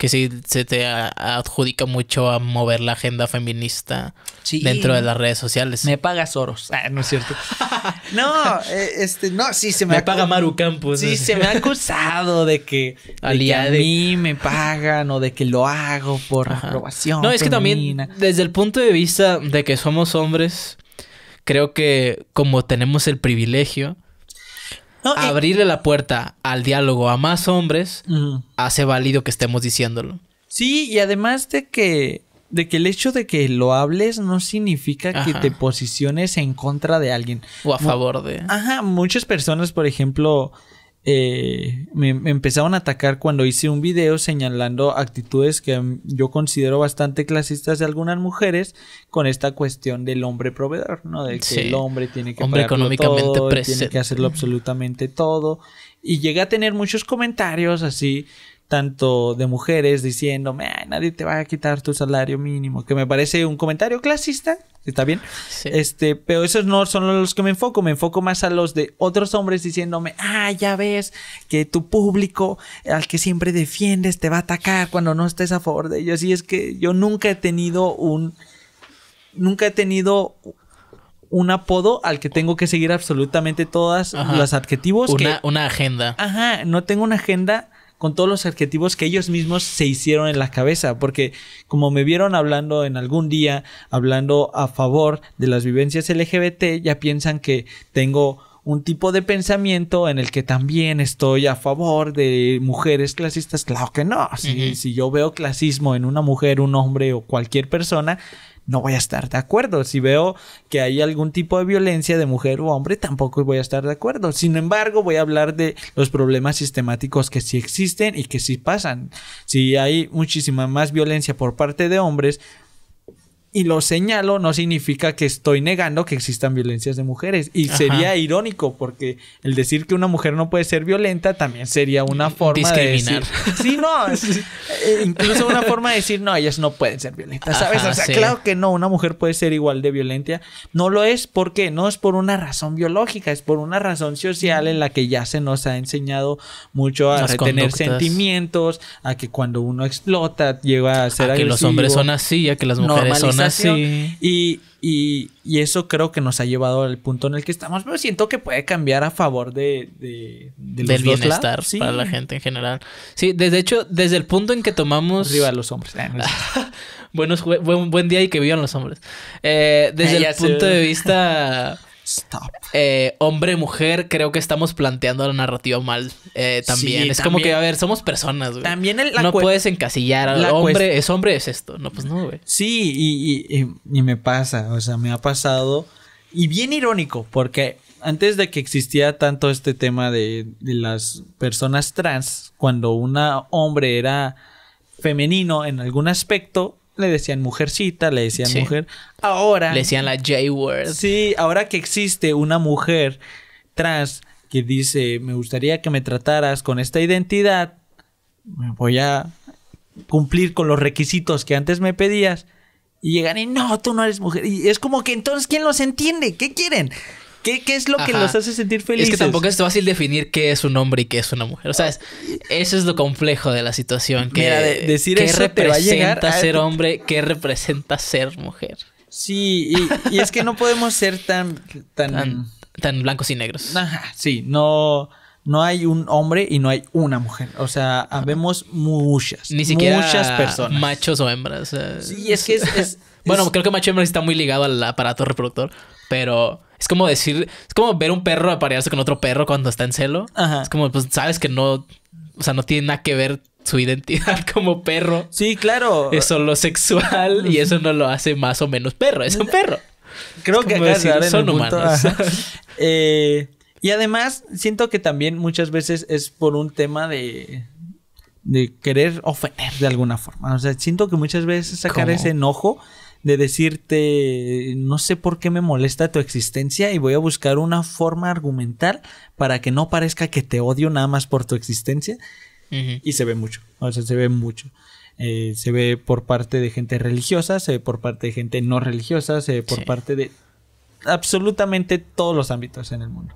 que sí se te adjudica mucho a mover la agenda feminista dentro de las redes sociales. Me paga Soros. Ah, no es cierto. no, eh, este, no, sí se me... Me paga Maru Campos. Sí, se me ha acusado de que, a mí me pagan o de que lo hago por aprobación. No, es que también desde el punto de vista de que somos hombres, creo que como tenemos el privilegio Abrirle la puerta al diálogo a más hombres hace válido que estemos diciéndolo. Sí, y además de que, de que el hecho de que lo hables no significa que te posiciones en contra de alguien. O a favor de. Ajá, muchas personas, por ejemplo, eh, me, empezaron a atacar cuando hice un video señalando actitudes que mm, yo considero bastante clasistas de algunas mujeres con esta cuestión del hombre proveedor, ¿no? De que el hombre tiene que que hacerlo absolutamente todo. Y llegué a tener muchos comentarios así, tanto de mujeres diciéndome, Ay, nadie te va a quitar tu salario mínimo, que me parece un comentario clasista, ¿Está bien? Este, pero esos no son los que me enfoco. Me enfoco más a los de otros hombres diciéndome, ah, ya ves que tu público al que siempre defiendes te va a atacar cuando no estés a favor de ellos. Y es que yo nunca he tenido un... Nunca he tenido un apodo al que tengo que seguir absolutamente todas los adjetivos. Una, una agenda. Ajá, no tengo una agenda con todos los adjetivos que ellos mismos se hicieron en la cabeza, porque como me vieron hablando en algún día, hablando a favor de las vivencias LGBT, ya piensan que tengo un tipo de pensamiento en el que también estoy a favor de mujeres clasistas. Claro que no. Si, si yo veo clasismo en una mujer, un hombre o cualquier persona, no voy a estar de acuerdo. Si veo que hay algún tipo de violencia de mujer o hombre, tampoco voy a estar de acuerdo. Sin embargo, voy a hablar de los problemas sistemáticos que sí existen y que sí pasan. Si hay muchísima más violencia por parte de hombres, y lo señalo no significa que estoy negando que existan violencias de mujeres. Y sería irónico porque el decir que una mujer no puede ser violenta también sería una forma de... Discriminar. Sí, no. Eh, incluso una forma de decir, no, ellas no pueden ser violentas, ¿sabes? o sea, claro que no, una mujer puede ser igual de violenta. No lo es porque no es por una razón biológica, es por una razón social en la que ya se nos ha enseñado mucho a tener sentimientos, a que cuando uno explota llega a ser... A que los hombres son así, a que las mujeres son y, eso creo que nos ha llevado al punto en el que estamos, pero siento que puede cambiar a favor de, de, del bienestar para la gente en general. Sí, desde hecho, desde el punto en que tomamos... Arriba los hombres. Buenos, buen, buen día y que vivan los hombres. Eh, desde el punto de vista... Stop. Eh, hombre, mujer, creo que estamos planteando la narrativa mal eh, también. es como que, a ver, somos personas, güey. También el, No puedes encasillar al hombre, es hombre, es esto. No, pues no, güey. Sí, y, y, me pasa, o sea, me ha pasado. Y bien irónico, porque antes de que existía tanto este tema de, de, las personas trans, cuando un hombre era femenino en algún aspecto, le decían mujercita, le decían mujer. Ahora. Le decían la J-word. Sí, ahora que existe una mujer trans que dice, me gustaría que me trataras con esta identidad, voy a cumplir con los requisitos que antes me pedías. Y llegan y no, tú no eres mujer. Y es como que entonces, ¿quién los entiende? ¿Qué quieren? ¿Qué, es lo que los hace sentir felices? Es que tampoco es fácil definir qué es un hombre y qué es una mujer. O sea, eso es lo complejo de la situación. Que, Mira, decir ¿qué representa ser hombre? ¿Qué representa ser mujer? Sí, y, es que no podemos ser tan, tan... tan... blancos y negros. Ajá, sí, no no hay un hombre y no hay una mujer. O sea, habemos muchas. Ni siquiera muchas personas. Machos o hembras. sí, es que es, bueno, creo que macho hembras hembra está muy ligado al aparato reproductor, pero. Es como decir, es como ver un perro aparearse con otro perro cuando está en celo. Es como, pues sabes que no, o sea, no tiene nada que ver su identidad como perro. Sí, claro. Es solo sexual y eso no lo hace más o menos perro, es un perro. Creo que son humanos. Eh, y además, siento que también muchas veces es por un tema de, de querer ofender de alguna forma. O sea, siento que muchas veces sacar ese enojo de decirte, no sé por qué me molesta tu existencia y voy a buscar una forma argumental para que no parezca que te odio nada más por tu existencia. Y se ve mucho, o sea, se ve mucho. Eh, se ve por parte de gente religiosa, se ve por parte de gente no religiosa, se ve por parte de absolutamente todos los ámbitos en el mundo.